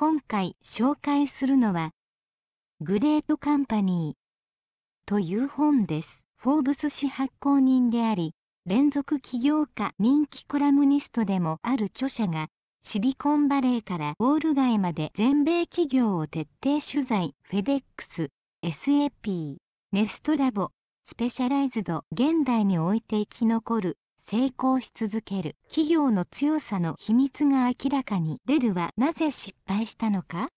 今回紹介するのは、グレートカンパニーという本です。フォーブス誌発行人であり、連続起業家人気コラムニストでもある著者が、シリコンバレーからウォール街まで全米企業を徹底取材、フェデックス、SAP、ネストラボ、スペシャライズド、現代において生き残る成功し続ける企業の強さの秘密が明らかにデルはなぜ失敗したのか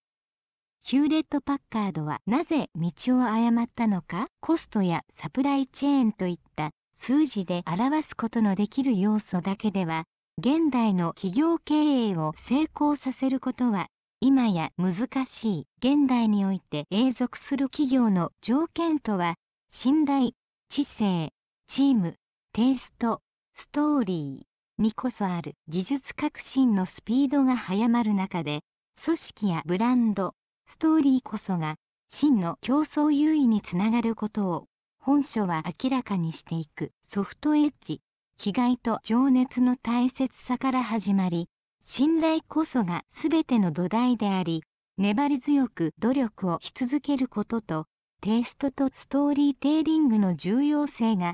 ヒューレット・パッカードはなぜ道を誤ったのかコストやサプライチェーンといった数字で表すことのできる要素だけでは現代の企業経営を成功させることは今や難しい現代において永続する企業の条件とは信頼知性チームテイストストーリーにこそある技術革新のスピードが速まる中で組織やブランドストーリーこそが真の競争優位につながることを本書は明らかにしていくソフトエッジ気概と情熱の大切さから始まり信頼こそが全ての土台であり粘り強く努力をし続けることとテイストとストーリーテーリングの重要性が